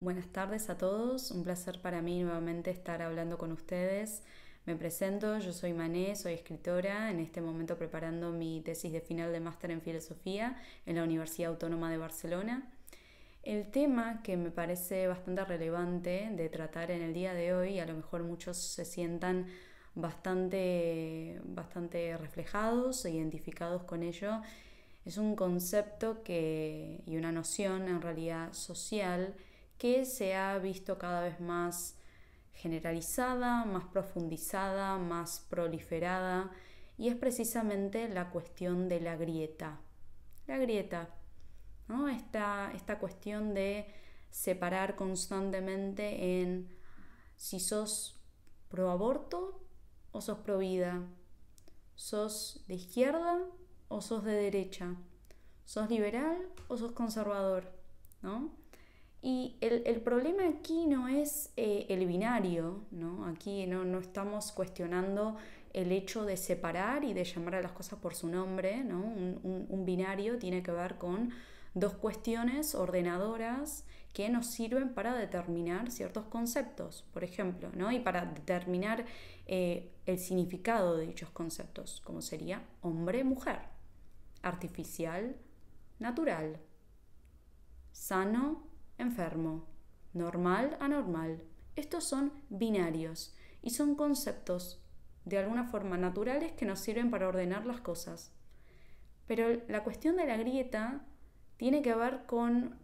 Buenas tardes a todos, un placer para mí nuevamente estar hablando con ustedes. Me presento, yo soy Mané, soy escritora, en este momento preparando mi tesis de final de máster en filosofía en la Universidad Autónoma de Barcelona. El tema que me parece bastante relevante de tratar en el día de hoy, a lo mejor muchos se sientan bastante, bastante reflejados e identificados con ello, es un concepto y una noción en realidad social, que se ha visto cada vez más generalizada, más profundizada, más proliferada, y es precisamente la cuestión de la grieta. La grieta, ¿no? esta, cuestión de separar constantemente en si sos pro aborto o sos pro vida, sos de izquierda o sos de derecha, sos liberal o sos conservador, ¿no? Y el, problema aquí no es eh, el binario, ¿no? Aquí no, estamos cuestionando el hecho de separar y de llamar a las cosas por su nombre, ¿no? Un, binario tiene que ver con dos cuestiones ordenadoras que nos sirven para determinar ciertos conceptos, por ejemplo, Y para determinar eh, el significado de dichos conceptos, como sería hombre-mujer, artificial, natural, sano, enfermo, normal, anormal. Estos son binarios y son conceptos de alguna forma naturales que nos sirven para ordenar las cosas. Pero la cuestión de la grieta tiene que ver con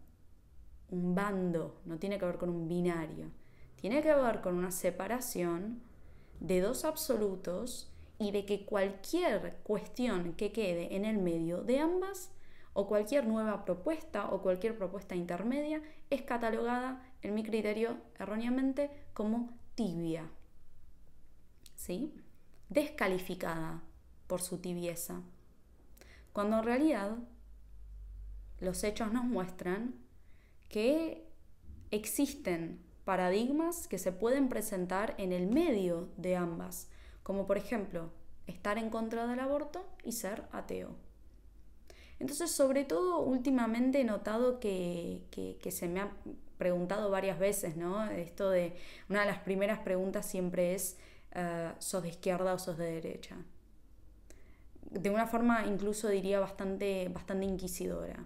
un bando, no tiene que ver con un binario. Tiene que ver con una separación de dos absolutos y de que cualquier cuestión que quede en el medio de ambas o cualquier nueva propuesta o cualquier propuesta intermedia es catalogada, en mi criterio, erróneamente como tibia. Descalificada por su tibieza. Cuando en realidad los hechos nos muestran que existen paradigmas que se pueden presentar en el medio de ambas, como por ejemplo estar en contra del aborto y ser ateo. Entonces, sobre todo últimamente he notado que, se me ha preguntado varias veces, ¿no? Esto de, una de las primeras preguntas siempre es, eh, ¿sos de izquierda o sos de derecha? De una forma incluso diría bastante, bastante inquisidora.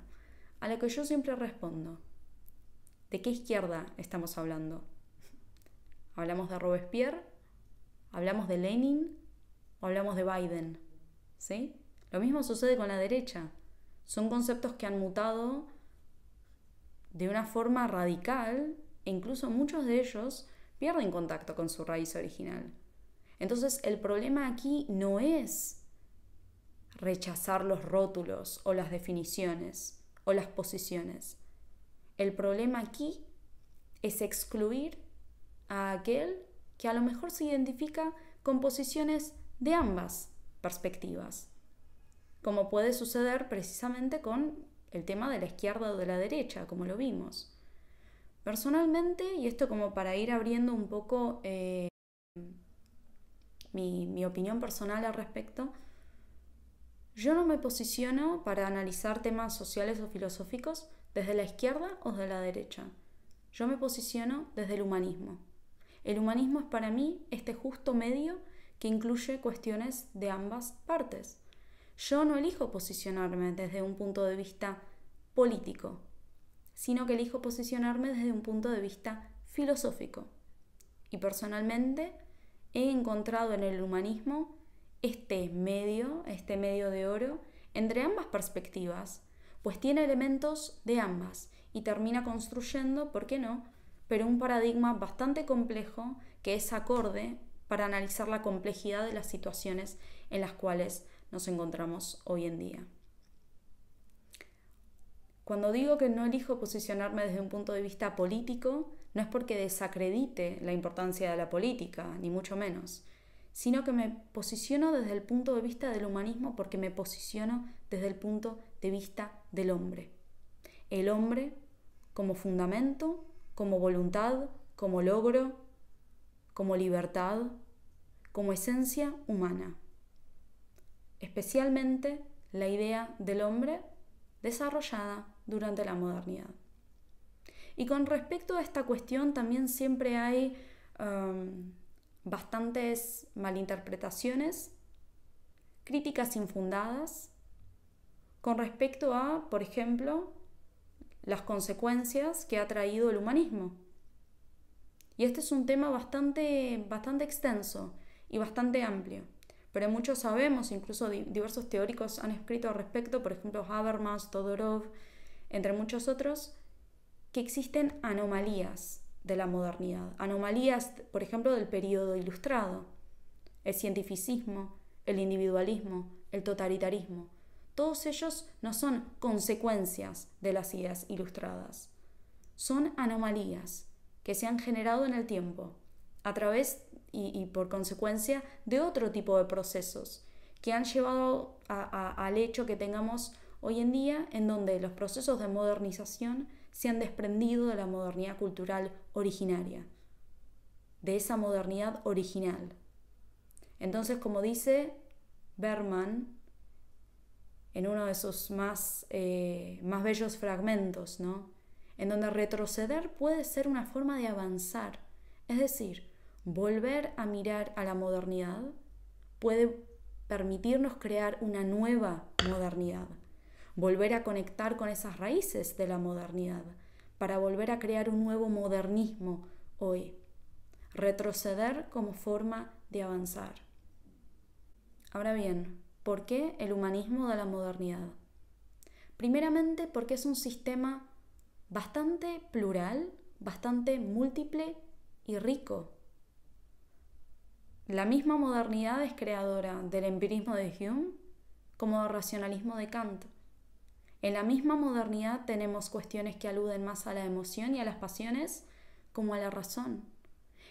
A lo que yo siempre respondo, ¿de qué izquierda estamos hablando? ¿Hablamos de Robespierre? ¿Hablamos de Lenin? ¿O hablamos de Biden? ¿Sí? Lo mismo sucede con la derecha. Son conceptos que han mutado de una forma radical e incluso muchos de ellos pierden contacto con su raíz original. Entonces el problema aquí no es rechazar los rótulos o las definiciones o las posiciones. El problema aquí es excluir a aquel que a lo mejor se identifica con posiciones de ambas perspectivas como puede suceder precisamente con el tema de la izquierda o de la derecha, como lo vimos. Personalmente, y esto como para ir abriendo un poco eh, mi, mi opinión personal al respecto, yo no me posiciono para analizar temas sociales o filosóficos desde la izquierda o de la derecha. Yo me posiciono desde el humanismo. El humanismo es para mí este justo medio que incluye cuestiones de ambas partes. Yo no elijo posicionarme desde un punto de vista político, sino que elijo posicionarme desde un punto de vista filosófico. Y personalmente he encontrado en el humanismo este medio, este medio de oro, entre ambas perspectivas, pues tiene elementos de ambas y termina construyendo, ¿por qué no?, pero un paradigma bastante complejo que es acorde para analizar la complejidad de las situaciones en las cuales nos encontramos hoy en día. Cuando digo que no elijo posicionarme desde un punto de vista político, no es porque desacredite la importancia de la política, ni mucho menos, sino que me posiciono desde el punto de vista del humanismo porque me posiciono desde el punto de vista del hombre. El hombre como fundamento, como voluntad, como logro, como libertad, como esencia humana especialmente la idea del hombre desarrollada durante la modernidad. Y con respecto a esta cuestión también siempre hay um, bastantes malinterpretaciones, críticas infundadas, con respecto a, por ejemplo, las consecuencias que ha traído el humanismo. Y este es un tema bastante, bastante extenso y bastante amplio pero muchos sabemos, incluso diversos teóricos han escrito al respecto, por ejemplo Habermas, Todorov, entre muchos otros, que existen anomalías de la modernidad, anomalías, por ejemplo, del periodo ilustrado, el cientificismo, el individualismo, el totalitarismo. Todos ellos no son consecuencias de las ideas ilustradas, son anomalías que se han generado en el tiempo a través y, por consecuencia de otro tipo de procesos que han llevado al hecho que tengamos hoy en día en donde los procesos de modernización se han desprendido de la modernidad cultural originaria, de esa modernidad original. Entonces, como dice Berman, en uno de sus más, eh, más bellos fragmentos, ¿no? En donde retroceder puede ser una forma de avanzar. Es decir, volver a mirar a la modernidad puede permitirnos crear una nueva modernidad, volver a conectar con esas raíces de la modernidad, para volver a crear un nuevo modernismo hoy, retroceder como forma de avanzar. Ahora bien, ¿por qué el humanismo de la modernidad? Primeramente porque es un sistema bastante plural, bastante múltiple y rico la misma modernidad es creadora del empirismo de Hume como del racionalismo de Kant. En la misma modernidad tenemos cuestiones que aluden más a la emoción y a las pasiones como a la razón.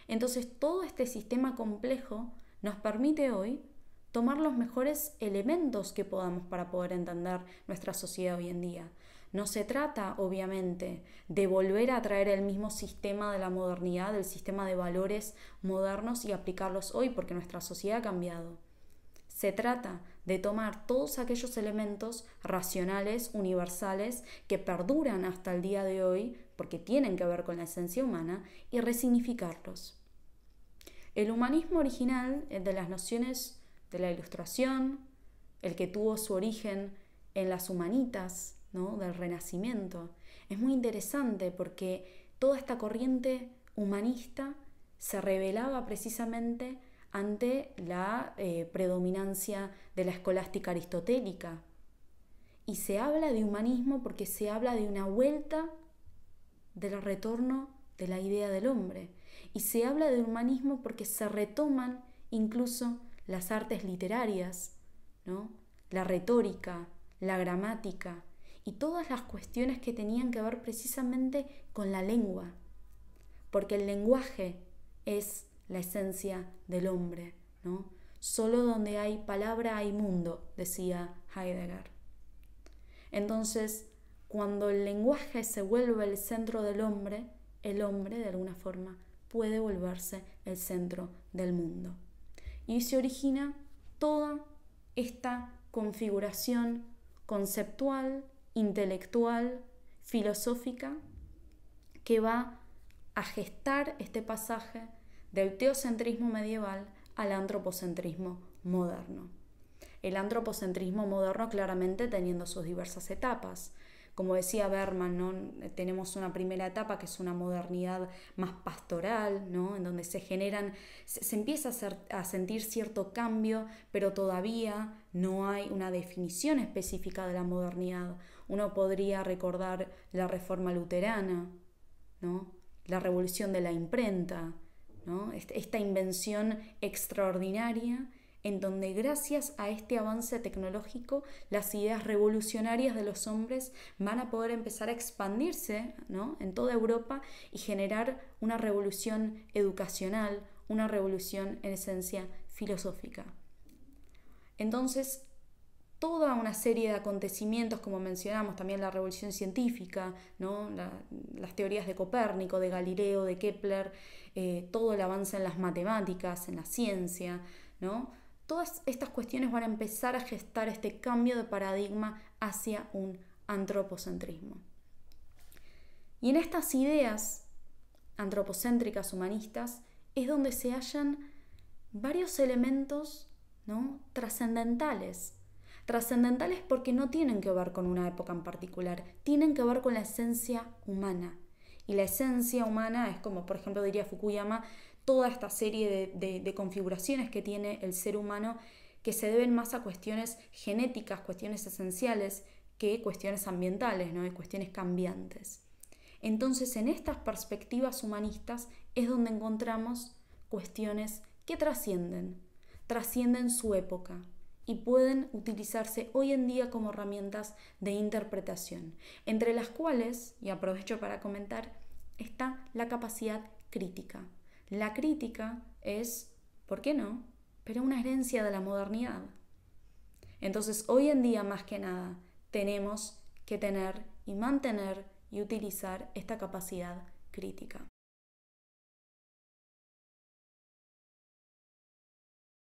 Entonces todo este sistema complejo nos permite hoy tomar los mejores elementos que podamos para poder entender nuestra sociedad hoy en día, no se trata, obviamente, de volver a traer el mismo sistema de la modernidad, el sistema de valores modernos y aplicarlos hoy, porque nuestra sociedad ha cambiado. Se trata de tomar todos aquellos elementos racionales, universales, que perduran hasta el día de hoy, porque tienen que ver con la esencia humana, y resignificarlos. El humanismo original el eh, de las nociones de la ilustración, el que tuvo su origen en las humanitas, ¿no? del Renacimiento. Es muy interesante porque toda esta corriente humanista se revelaba precisamente ante la eh, predominancia de la escolástica aristotélica. Y se habla de humanismo porque se habla de una vuelta del retorno de la idea del hombre. Y se habla de humanismo porque se retoman incluso las artes literarias, ¿no? la retórica, la gramática, y todas las cuestiones que tenían que ver precisamente con la lengua, porque el lenguaje es la esencia del hombre, ¿no? Solo donde hay palabra hay mundo, decía Heidegger. Entonces, cuando el lenguaje se vuelve el centro del hombre, el hombre, de alguna forma, puede volverse el centro del mundo. Y se origina toda esta configuración conceptual intelectual, filosófica, que va a gestar este pasaje del teocentrismo medieval al antropocentrismo moderno. El antropocentrismo moderno claramente teniendo sus diversas etapas. Como decía Berman, tenemos una primera etapa que es una modernidad más pastoral, en donde se generan, se, empieza a sentir cierto cambio, pero todavía no hay una definición específica de la modernidad uno podría recordar la reforma luterana, ¿no? la revolución de la imprenta, ¿no? esta invención extraordinaria en donde gracias a este avance tecnológico las ideas revolucionarias de los hombres van a poder empezar a expandirse en toda Europa y generar una revolución educacional, una revolución en esencia filosófica. Entonces, toda una serie de acontecimientos, como mencionamos, también la revolución científica, las teorías de Copérnico, de Galileo, de Kepler, eh, todo el avance en las matemáticas, en la ciencia, Todas estas cuestiones van a empezar a gestar este cambio de paradigma hacia un antropocentrismo. Y en estas ideas antropocéntricas humanistas es donde se hallan varios elementos ¿no? trascendentales Trascendentales porque no tienen que ver con una época en particular, tienen que ver con la esencia humana. Y la esencia humana es como, por ejemplo, diría Fukuyama, toda esta serie de, configuraciones que tiene el ser humano que se deben más a cuestiones genéticas, cuestiones esenciales, que cuestiones ambientales, ¿no? cuestiones cambiantes. Entonces, en estas perspectivas humanistas es donde encontramos cuestiones que trascienden, trascienden su época, y pueden utilizarse hoy en día como herramientas de interpretación, entre las cuales, y aprovecho para comentar, está la capacidad crítica. La crítica es, ¿por qué no?, pero una herencia de la modernidad. Entonces, hoy en día más que nada, tenemos que tener y mantener y utilizar esta capacidad crítica.